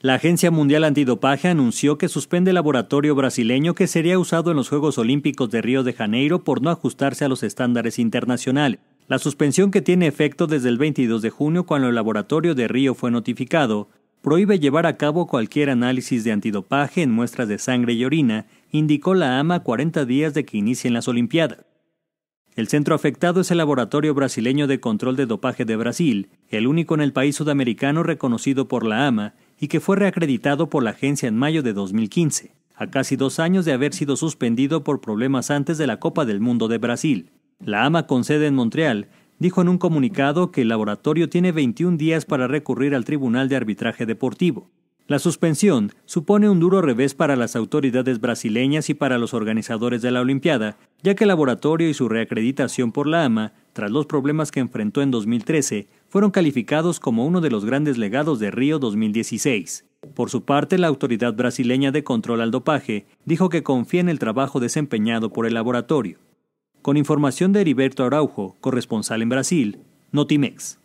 La Agencia Mundial Antidopaje anunció que suspende el laboratorio brasileño que sería usado en los Juegos Olímpicos de Río de Janeiro por no ajustarse a los estándares internacionales. La suspensión que tiene efecto desde el 22 de junio cuando el laboratorio de Río fue notificado, prohíbe llevar a cabo cualquier análisis de antidopaje en muestras de sangre y orina, indicó la AMA 40 días de que inicien las Olimpiadas. El centro afectado es el Laboratorio Brasileño de Control de Dopaje de Brasil, el único en el país sudamericano reconocido por la AMA y que fue reacreditado por la agencia en mayo de 2015, a casi dos años de haber sido suspendido por problemas antes de la Copa del Mundo de Brasil. La AMA con sede en Montreal dijo en un comunicado que el laboratorio tiene 21 días para recurrir al Tribunal de Arbitraje Deportivo. La suspensión supone un duro revés para las autoridades brasileñas y para los organizadores de la Olimpiada, ya que el laboratorio y su reacreditación por la AMA, tras los problemas que enfrentó en 2013, fueron calificados como uno de los grandes legados de Río 2016. Por su parte, la Autoridad Brasileña de Control al Dopaje dijo que confía en el trabajo desempeñado por el laboratorio. Con información de Heriberto Araujo, corresponsal en Brasil, Notimex.